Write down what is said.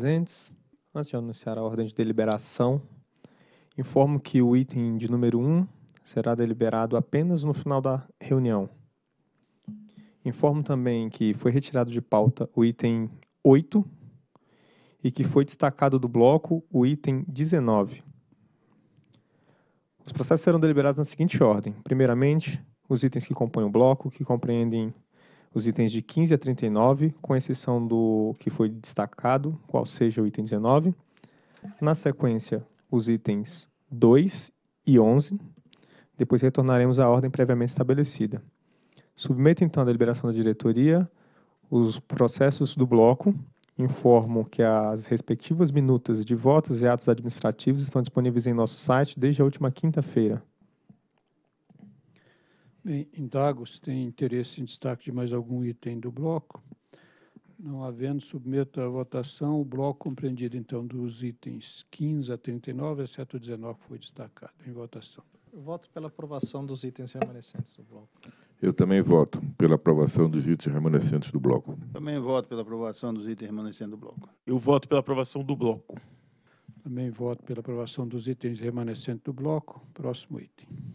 presentes. Antes de anunciar a ordem de deliberação, informo que o item de número 1 será deliberado apenas no final da reunião. Informo também que foi retirado de pauta o item 8 e que foi destacado do bloco o item 19. Os processos serão deliberados na seguinte ordem. Primeiramente, os itens que compõem o bloco, que compreendem os itens de 15 a 39, com exceção do que foi destacado, qual seja o item 19. Na sequência, os itens 2 e 11. Depois retornaremos à ordem previamente estabelecida. Submeto então à deliberação da diretoria os processos do bloco. Informo que as respectivas minutas de votos e atos administrativos estão disponíveis em nosso site desde a última quinta-feira. Bem, indago se tem interesse em destaque de mais algum item do bloco. Não havendo, submeto à votação o bloco compreendido, então, dos itens 15 a 39, exceto o 19, que foi destacado. Em votação. Eu voto pela aprovação dos itens remanescentes do bloco. Eu também voto pela aprovação dos itens remanescentes do bloco. Também voto pela aprovação dos itens remanescentes do bloco. Eu voto pela aprovação do bloco. Também voto pela aprovação dos itens remanescentes do bloco. Próximo item.